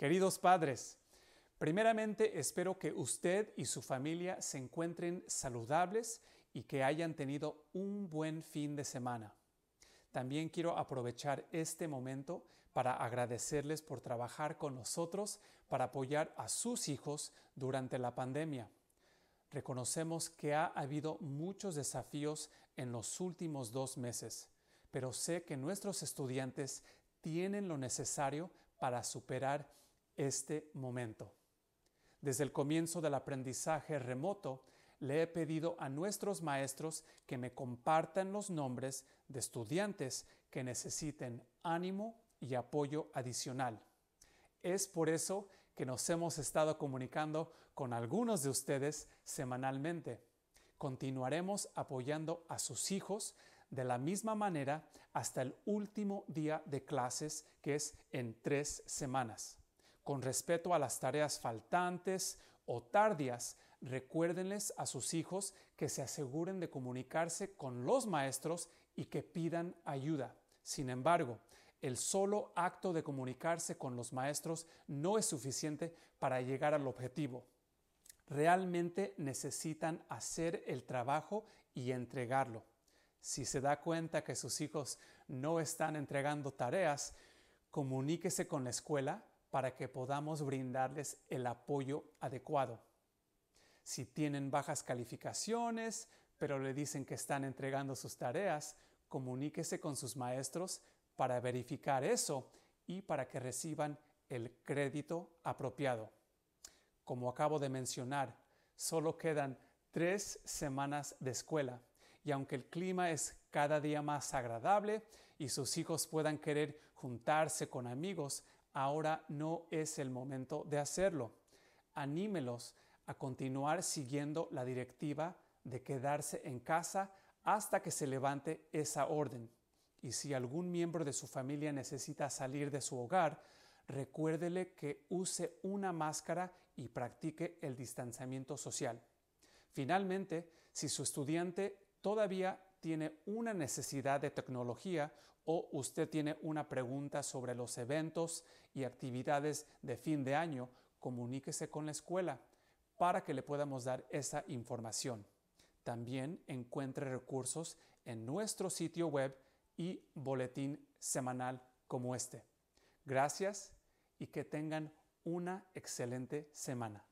Queridos padres, primeramente espero que usted y su familia se encuentren saludables y que hayan tenido un buen fin de semana. También quiero aprovechar este momento para agradecerles por trabajar con nosotros para apoyar a sus hijos durante la pandemia. Reconocemos que ha habido muchos desafíos en los últimos dos meses, pero sé que nuestros estudiantes tienen lo necesario para superar este momento. Desde el comienzo del aprendizaje remoto, le he pedido a nuestros maestros que me compartan los nombres de estudiantes que necesiten ánimo y apoyo adicional. Es por eso que nos hemos estado comunicando con algunos de ustedes semanalmente. Continuaremos apoyando a sus hijos de la misma manera hasta el último día de clases, que es en tres semanas. Con respecto a las tareas faltantes o tardías, recuérdenles a sus hijos que se aseguren de comunicarse con los maestros y que pidan ayuda. Sin embargo, el solo acto de comunicarse con los maestros no es suficiente para llegar al objetivo. Realmente necesitan hacer el trabajo y entregarlo. Si se da cuenta que sus hijos no están entregando tareas, comuníquese con la escuela para que podamos brindarles el apoyo adecuado. Si tienen bajas calificaciones, pero le dicen que están entregando sus tareas, comuníquese con sus maestros para verificar eso y para que reciban el crédito apropiado. Como acabo de mencionar, solo quedan tres semanas de escuela y aunque el clima es cada día más agradable y sus hijos puedan querer juntarse con amigos, ahora no es el momento de hacerlo. Anímelos a continuar siguiendo la directiva de quedarse en casa hasta que se levante esa orden. Y si algún miembro de su familia necesita salir de su hogar, recuérdele que use una máscara y practique el distanciamiento social. Finalmente, si su estudiante todavía tiene una necesidad de tecnología o usted tiene una pregunta sobre los eventos y actividades de fin de año, comuníquese con la escuela para que le podamos dar esa información. También encuentre recursos en nuestro sitio web y boletín semanal como este. Gracias y que tengan una excelente semana.